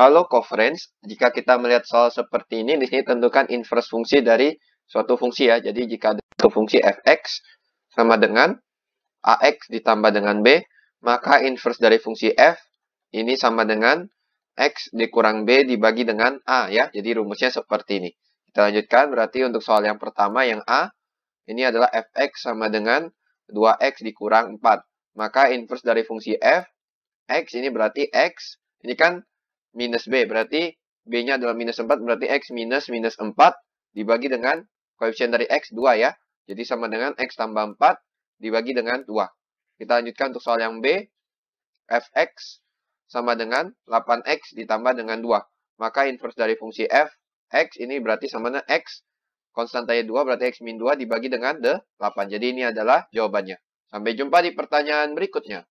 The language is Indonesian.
Kalau coverage, jika kita melihat soal seperti ini, di sini tentukan inverse fungsi dari suatu fungsi ya. Jadi jika ada suatu fungsi fx sama dengan ax ditambah dengan b, maka inverse dari fungsi f ini sama dengan x dikurang b dibagi dengan a ya. Jadi rumusnya seperti ini. Kita lanjutkan, berarti untuk soal yang pertama yang a, ini adalah fx sama dengan 2x dikurang 4. Maka inverse dari fungsi f, x ini berarti x, ini kan minus B. Berarti B-nya adalah minus 4, berarti X minus minus 4 dibagi dengan koefisien dari X 2 ya. Jadi sama dengan X tambah 4 dibagi dengan 2. Kita lanjutkan untuk soal yang B. Fx sama dengan 8X ditambah dengan 2. Maka inverse dari fungsi Fx ini berarti sama dengan X konstantanya 2 berarti X min 2 dibagi dengan 8. Jadi ini adalah jawabannya. Sampai jumpa di pertanyaan berikutnya.